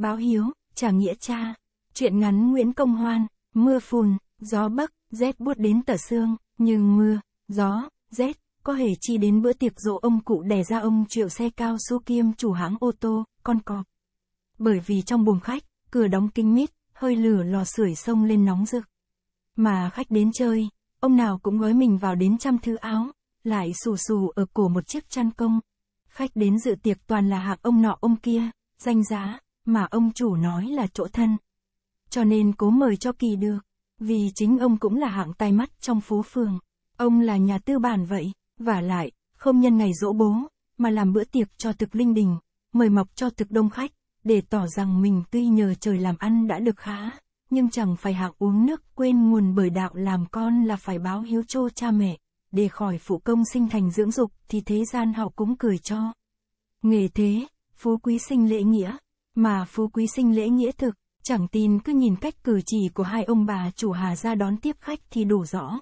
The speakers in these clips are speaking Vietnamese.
báo hiếu, trả nghĩa cha. Chuyện ngắn Nguyễn Công Hoan, mưa phùn, gió bấc rét buốt đến tờ xương, nhưng mưa, gió, rét, có hề chi đến bữa tiệc rộ ông cụ đẻ ra ông triệu xe cao su kiêm chủ hãng ô tô, con cọp. Bởi vì trong buồng khách, cửa đóng kinh mít, hơi lửa lò sưởi sông lên nóng rực. Mà khách đến chơi, ông nào cũng gói mình vào đến trăm thứ áo, lại xù xù ở cổ một chiếc chăn công. Khách đến dự tiệc toàn là hạng ông nọ ông kia, danh giá, mà ông chủ nói là chỗ thân. Cho nên cố mời cho kỳ được, vì chính ông cũng là hạng tai mắt trong phố phường. Ông là nhà tư bản vậy, và lại, không nhân ngày dỗ bố, mà làm bữa tiệc cho thực linh đình, mời mọc cho thực đông khách, để tỏ rằng mình tuy nhờ trời làm ăn đã được khá, nhưng chẳng phải hạng uống nước quên nguồn bởi đạo làm con là phải báo hiếu cho cha mẹ, để khỏi phụ công sinh thành dưỡng dục thì thế gian họ cũng cười cho. Nghề thế, phú quý sinh lễ nghĩa mà phú quý sinh lễ nghĩa thực, chẳng tin cứ nhìn cách cử chỉ của hai ông bà chủ Hà ra đón tiếp khách thì đủ rõ.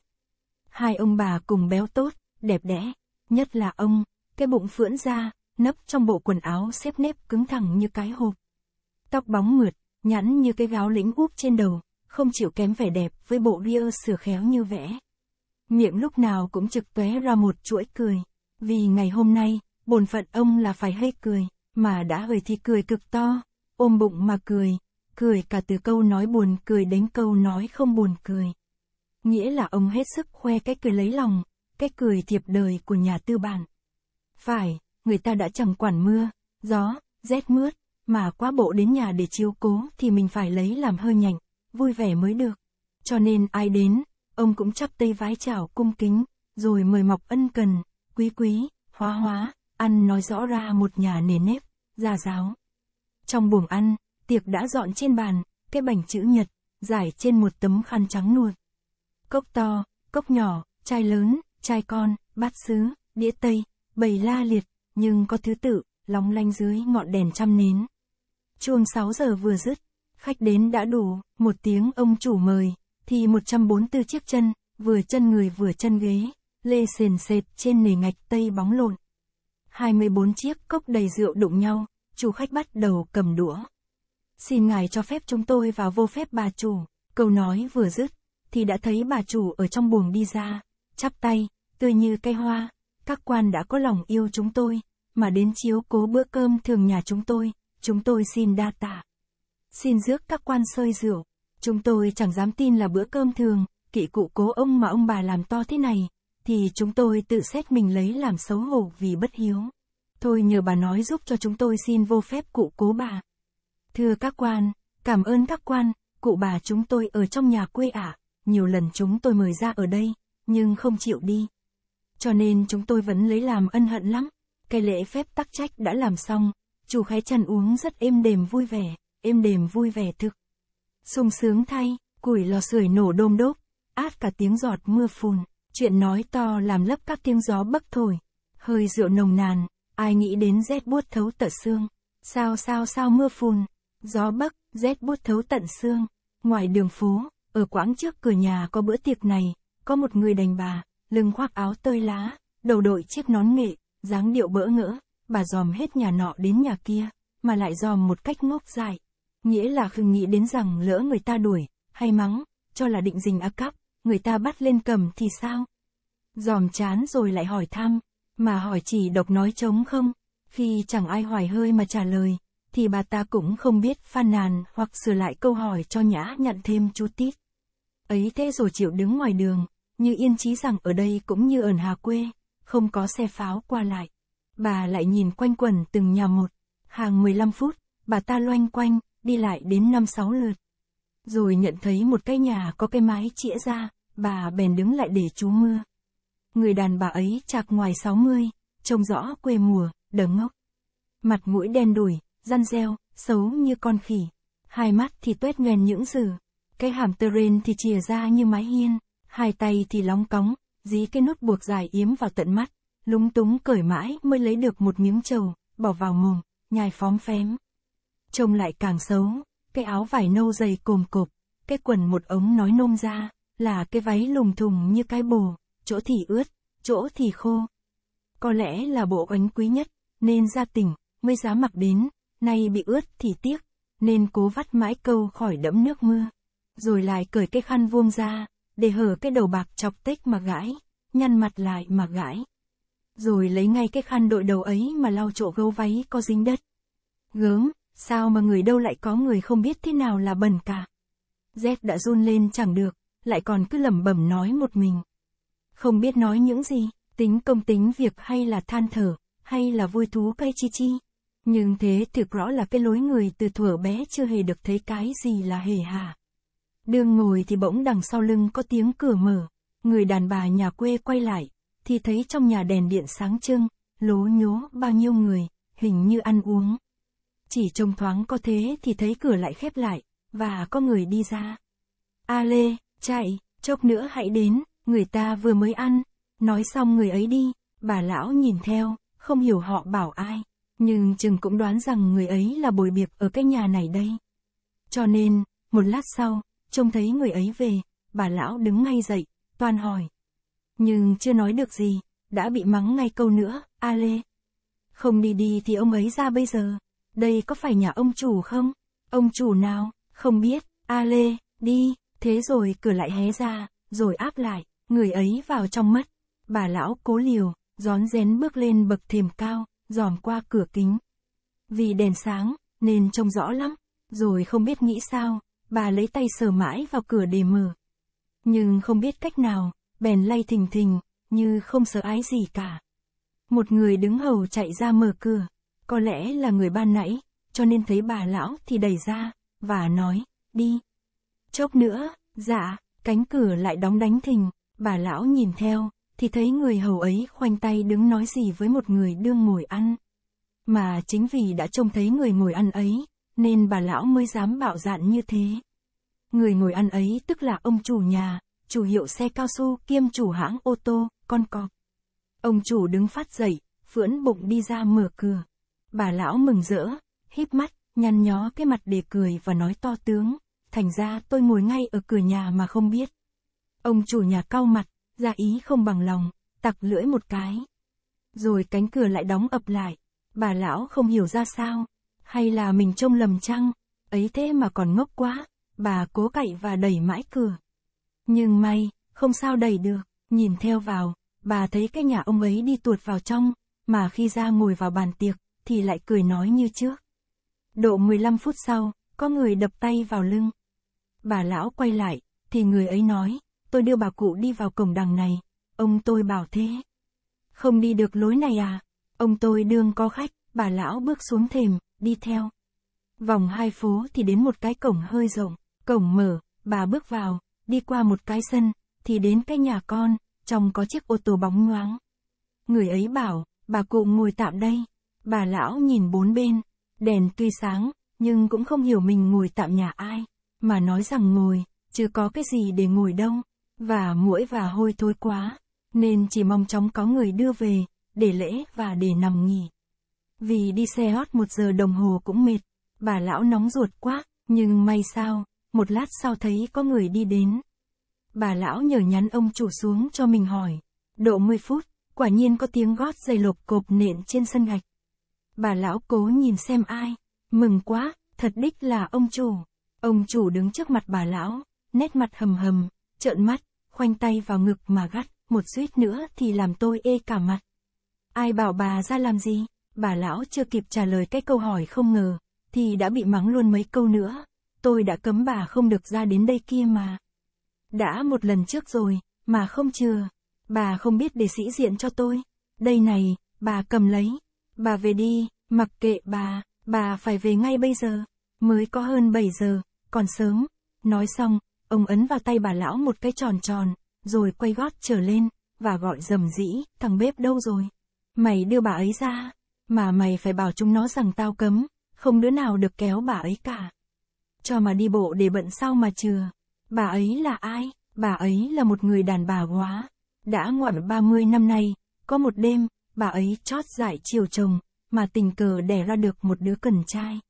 Hai ông bà cùng béo tốt, đẹp đẽ, nhất là ông, cái bụng phưỡn ra, nấp trong bộ quần áo xếp nếp cứng thẳng như cái hộp. Tóc bóng mượt, nhẵn như cái gáo lĩnh úp trên đầu, không chịu kém vẻ đẹp với bộ ria sửa khéo như vẽ. Miệng lúc nào cũng trực tóe ra một chuỗi cười, vì ngày hôm nay, bổn phận ông là phải hay cười, mà đã hời thì cười cực to ôm bụng mà cười, cười cả từ câu nói buồn cười đến câu nói không buồn cười. Nghĩa là ông hết sức khoe cái cười lấy lòng, cái cười thiệp đời của nhà tư bản. Phải, người ta đã chẳng quản mưa, gió, rét mướt, mà quá bộ đến nhà để chiếu cố thì mình phải lấy làm hơi nhảnh, vui vẻ mới được. Cho nên ai đến, ông cũng chắp tay vái chào cung kính, rồi mời mọc ân cần, quý quý, hóa hóa, ăn nói rõ ra một nhà nề nếp, gia giáo. Trong buồng ăn, tiệc đã dọn trên bàn, cái bảnh chữ nhật, giải trên một tấm khăn trắng nuột. Cốc to, cốc nhỏ, chai lớn, chai con, bát sứ, đĩa tây, bầy la liệt, nhưng có thứ tự, lóng lanh dưới ngọn đèn trăm nến. Chuông 6 giờ vừa dứt, khách đến đã đủ, một tiếng ông chủ mời, thì 144 chiếc chân, vừa chân người vừa chân ghế, lê sền sệt trên nề ngạch tây bóng lộn. 24 chiếc cốc đầy rượu đụng nhau, chủ khách bắt đầu cầm đũa. Xin ngài cho phép chúng tôi vào vô phép bà chủ, câu nói vừa dứt, thì đã thấy bà chủ ở trong buồng đi ra, chắp tay, tươi như cây hoa, các quan đã có lòng yêu chúng tôi, mà đến chiếu cố bữa cơm thường nhà chúng tôi, chúng tôi xin đa tạ. Xin rước các quan sơi rượu, chúng tôi chẳng dám tin là bữa cơm thường, kỵ cụ cố ông mà ông bà làm to thế này, thì chúng tôi tự xét mình lấy làm xấu hổ vì bất hiếu. Thôi nhờ bà nói giúp cho chúng tôi xin vô phép cụ cố bà. Thưa các quan, cảm ơn các quan, cụ bà chúng tôi ở trong nhà quê ả, à, nhiều lần chúng tôi mời ra ở đây, nhưng không chịu đi. Cho nên chúng tôi vẫn lấy làm ân hận lắm. Cái lễ phép tắc trách đã làm xong, chủ khái chăn uống rất êm đềm vui vẻ, êm đềm vui vẻ thực. sung sướng thay, củi lò sưởi nổ đôm đốp, át cả tiếng giọt mưa phùn, chuyện nói to làm lấp các tiếng gió bấc thổi, hơi rượu nồng nàn, ai nghĩ đến rét buốt thấu tận xương, sao sao sao mưa phùn, gió bấc rét buốt thấu tận xương, ngoài đường phố, ở quãng trước cửa nhà có bữa tiệc này, có một người đàn bà, lưng khoác áo tơi lá, đầu đội chiếc nón nghệ, dáng điệu bỡ ngỡ, bà dòm hết nhà nọ đến nhà kia, mà lại dòm một cách ngốc dại. Nghĩa là khừng nghĩ đến rằng lỡ người ta đuổi, hay mắng, cho là định dình ác cắp, người ta bắt lên cầm thì sao? Dòm chán rồi lại hỏi thăm, mà hỏi chỉ độc nói trống không, khi chẳng ai hoài hơi mà trả lời, thì bà ta cũng không biết phan nàn hoặc sửa lại câu hỏi cho nhã nhận thêm chút tít. Ấy thế rồi chịu đứng ngoài đường, như yên chí rằng ở đây cũng như ở Hà quê, không có xe pháo qua lại. Bà lại nhìn quanh quần từng nhà một, hàng 15 phút, bà ta loanh quanh, đi lại đến năm sáu lượt. Rồi nhận thấy một cái nhà có cái mái chĩa ra, bà bèn đứng lại để chú mưa người đàn bà ấy chạc ngoài 60, trông rõ quê mùa, đấng ngốc. Mặt mũi đen đùi, răn reo, xấu như con khỉ. Hai mắt thì tuét nhoèn những sự, Cái hàm tơ rên thì chìa ra như mái hiên. Hai tay thì lóng cóng, dí cái nút buộc dài yếm vào tận mắt. Lúng túng cởi mãi mới lấy được một miếng trầu, bỏ vào mồm, nhai phóm phém. Trông lại càng xấu, cái áo vải nâu dày cồm cộp, cái quần một ống nói nôm ra, là cái váy lùng thùng như cái bồ chỗ thì ướt, chỗ thì khô. Có lẽ là bộ oánh quý nhất, nên ra tỉnh, mới dám mặc đến, nay bị ướt thì tiếc, nên cố vắt mãi câu khỏi đẫm nước mưa. Rồi lại cởi cái khăn vuông ra, để hở cái đầu bạc chọc tếch mà gãi, nhăn mặt lại mà gãi. Rồi lấy ngay cái khăn đội đầu ấy mà lau chỗ gấu váy có dính đất. Gớm, sao mà người đâu lại có người không biết thế nào là bẩn cả. Dép đã run lên chẳng được, lại còn cứ lẩm bẩm nói một mình không biết nói những gì, tính công tính việc hay là than thở, hay là vui thú cay chi chi. Nhưng thế thực rõ là cái lối người từ thuở bé chưa hề được thấy cái gì là hề hà. Đương ngồi thì bỗng đằng sau lưng có tiếng cửa mở, người đàn bà nhà quê quay lại, thì thấy trong nhà đèn điện sáng trưng, lố nhố bao nhiêu người, hình như ăn uống. Chỉ trông thoáng có thế thì thấy cửa lại khép lại, và có người đi ra. A Lê, chạy, chốc nữa hãy đến, người ta vừa mới ăn, nói xong người ấy đi, bà lão nhìn theo, không hiểu họ bảo ai, nhưng chừng cũng đoán rằng người ấy là bồi biệp ở cái nhà này đây. Cho nên, một lát sau, trông thấy người ấy về, bà lão đứng ngay dậy, toàn hỏi. Nhưng chưa nói được gì, đã bị mắng ngay câu nữa, a lê. Không đi đi thì ông ấy ra bây giờ, đây có phải nhà ông chủ không? Ông chủ nào, không biết, a lê, đi, thế rồi cửa lại hé ra, rồi áp lại người ấy vào trong mất. Bà lão cố liều, rón rén bước lên bậc thềm cao, dòm qua cửa kính. Vì đèn sáng, nên trông rõ lắm, rồi không biết nghĩ sao, bà lấy tay sờ mãi vào cửa để mở. Nhưng không biết cách nào, bèn lay thình thình, như không sợ ái gì cả. Một người đứng hầu chạy ra mở cửa, có lẽ là người ban nãy, cho nên thấy bà lão thì đẩy ra, và nói, đi. Chốc nữa, dạ, cánh cửa lại đóng đánh thình, Bà lão nhìn theo, thì thấy người hầu ấy khoanh tay đứng nói gì với một người đương ngồi ăn. Mà chính vì đã trông thấy người ngồi ăn ấy, nên bà lão mới dám bạo dạn như thế. Người ngồi ăn ấy tức là ông chủ nhà, chủ hiệu xe cao su kiêm chủ hãng ô tô, con cọp. Ông chủ đứng phát dậy, phưỡn bụng đi ra mở cửa. Bà lão mừng rỡ, híp mắt, nhăn nhó cái mặt để cười và nói to tướng, thành ra tôi ngồi ngay ở cửa nhà mà không biết. Ông chủ nhà cau mặt, ra ý không bằng lòng, tặc lưỡi một cái. Rồi cánh cửa lại đóng ập lại. Bà lão không hiểu ra sao, hay là mình trông lầm chăng, ấy thế mà còn ngốc quá, bà cố cậy và đẩy mãi cửa. Nhưng may, không sao đẩy được, nhìn theo vào, bà thấy cái nhà ông ấy đi tuột vào trong, mà khi ra ngồi vào bàn tiệc, thì lại cười nói như trước. Độ 15 phút sau, có người đập tay vào lưng. Bà lão quay lại, thì người ấy nói, tôi đưa bà cụ đi vào cổng đằng này, ông tôi bảo thế. Không đi được lối này à? Ông tôi đương có khách, bà lão bước xuống thềm, đi theo. Vòng hai phố thì đến một cái cổng hơi rộng, cổng mở, bà bước vào, đi qua một cái sân, thì đến cái nhà con, trong có chiếc ô tô bóng nhoáng. Người ấy bảo, bà cụ ngồi tạm đây. Bà lão nhìn bốn bên, đèn tuy sáng, nhưng cũng không hiểu mình ngồi tạm nhà ai, mà nói rằng ngồi, chứ có cái gì để ngồi đâu và muỗi và hôi thối quá, nên chỉ mong chóng có người đưa về, để lễ và để nằm nghỉ. Vì đi xe hót một giờ đồng hồ cũng mệt, bà lão nóng ruột quá, nhưng may sao, một lát sau thấy có người đi đến. Bà lão nhờ nhắn ông chủ xuống cho mình hỏi, độ 10 phút, quả nhiên có tiếng gót giày lộp cộp nện trên sân gạch. Bà lão cố nhìn xem ai, mừng quá, thật đích là ông chủ. Ông chủ đứng trước mặt bà lão, nét mặt hầm hầm, trợn mắt, khoanh tay vào ngực mà gắt, một suýt nữa thì làm tôi ê cả mặt. Ai bảo bà ra làm gì? Bà lão chưa kịp trả lời cái câu hỏi không ngờ, thì đã bị mắng luôn mấy câu nữa. Tôi đã cấm bà không được ra đến đây kia mà. Đã một lần trước rồi, mà không chừa. Bà không biết để sĩ diện cho tôi. Đây này, bà cầm lấy. Bà về đi, mặc kệ bà, bà phải về ngay bây giờ. Mới có hơn 7 giờ, còn sớm. Nói xong, ông ấn vào tay bà lão một cái tròn tròn, rồi quay gót trở lên, và gọi dầm dĩ, thằng bếp đâu rồi? Mày đưa bà ấy ra, mà mày phải bảo chúng nó rằng tao cấm, không đứa nào được kéo bà ấy cả. Cho mà đi bộ để bận sau mà chừa. Bà ấy là ai? Bà ấy là một người đàn bà quá. Đã ngoạn 30 năm nay, có một đêm, bà ấy chót giải chiều chồng, mà tình cờ đẻ ra được một đứa cần trai.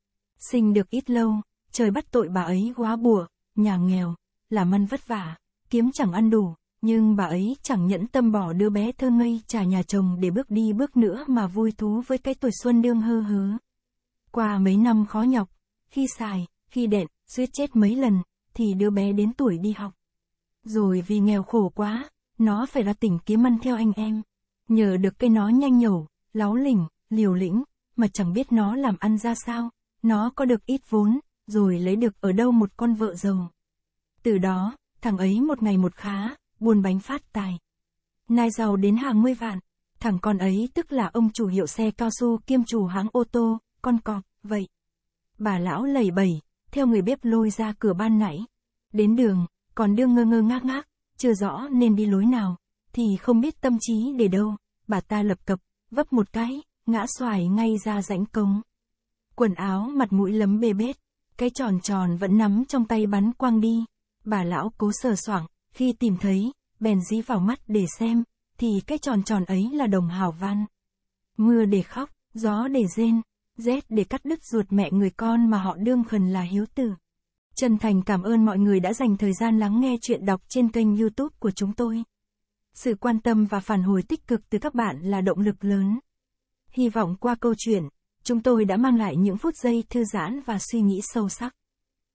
Sinh được ít lâu, trời bắt tội bà ấy quá bùa, nhà nghèo, làm ăn vất vả, kiếm chẳng ăn đủ, nhưng bà ấy chẳng nhẫn tâm bỏ đứa bé thơ ngây trả nhà chồng để bước đi bước nữa mà vui thú với cái tuổi xuân đương hơ hớ. Qua mấy năm khó nhọc, khi xài, khi đẹn, suýt chết mấy lần, thì đứa bé đến tuổi đi học. Rồi vì nghèo khổ quá, nó phải ra tỉnh kiếm ăn theo anh em. Nhờ được cái nó nhanh nhổ, láo lỉnh, liều lĩnh, mà chẳng biết nó làm ăn ra sao, nó có được ít vốn, rồi lấy được ở đâu một con vợ giàu. Từ đó, thằng ấy một ngày một khá, buôn bánh phát tài. Nai giàu đến hàng mươi vạn, thằng con ấy tức là ông chủ hiệu xe cao su kiêm chủ hãng ô tô, con cọp, vậy. Bà lão lầy bầy theo người bếp lôi ra cửa ban nãy. Đến đường, còn đương ngơ ngơ ngác ngác, chưa rõ nên đi lối nào, thì không biết tâm trí để đâu, bà ta lập cập, vấp một cái, ngã xoài ngay ra rãnh cống. Quần áo mặt mũi lấm bê bết, cái tròn tròn vẫn nắm trong tay bắn quang đi. Bà lão cố sờ soảng, khi tìm thấy, bèn dí vào mắt để xem, thì cái tròn tròn ấy là đồng hào văn. Mưa để khóc, gió để rên, rét để cắt đứt ruột mẹ người con mà họ đương khẩn là hiếu tử. Chân thành cảm ơn mọi người đã dành thời gian lắng nghe chuyện đọc trên kênh youtube của chúng tôi. Sự quan tâm và phản hồi tích cực từ các bạn là động lực lớn. Hy vọng qua câu chuyện, chúng tôi đã mang lại những phút giây thư giãn và suy nghĩ sâu sắc.